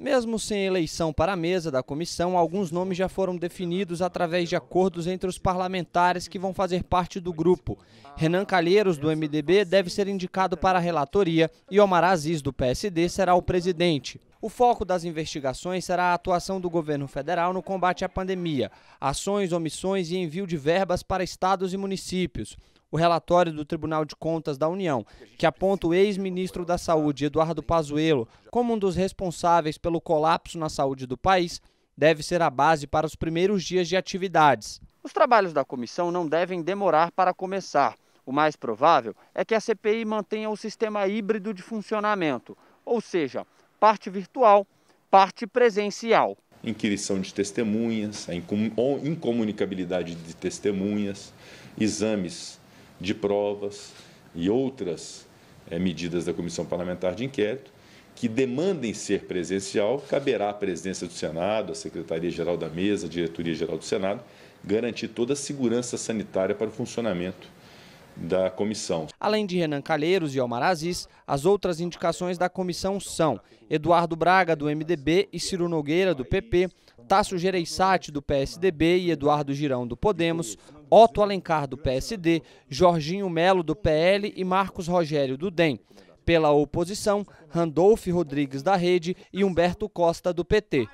Mesmo sem eleição para a mesa da comissão, alguns nomes já foram definidos através de acordos entre os parlamentares que vão fazer parte do grupo. Renan Calheiros, do MDB, deve ser indicado para a relatoria e Omar Aziz, do PSD, será o presidente. O foco das investigações será a atuação do governo federal no combate à pandemia, ações, omissões e envio de verbas para estados e municípios. O relatório do Tribunal de Contas da União, que aponta o ex-ministro da Saúde, Eduardo Pazuello, como um dos responsáveis pelo colapso na saúde do país, deve ser a base para os primeiros dias de atividades. Os trabalhos da comissão não devem demorar para começar. O mais provável é que a CPI mantenha o sistema híbrido de funcionamento, ou seja, parte virtual, parte presencial. Inquirição de testemunhas, a incomunicabilidade de testemunhas, exames de provas e outras é, medidas da Comissão Parlamentar de Inquérito que demandem ser presencial, caberá à presidência do Senado, à Secretaria-Geral da Mesa, à Diretoria-Geral do Senado, garantir toda a segurança sanitária para o funcionamento da comissão. Além de Renan Calheiros e Omar Aziz, as outras indicações da comissão são Eduardo Braga, do MDB, e Ciro Nogueira, do PP, Tasso Gereissati, do PSDB, e Eduardo Girão, do Podemos, Otto Alencar, do PSD, Jorginho Melo, do PL e Marcos Rogério, do DEM. Pela oposição, Randolph Rodrigues, da Rede, e Humberto Costa, do PT.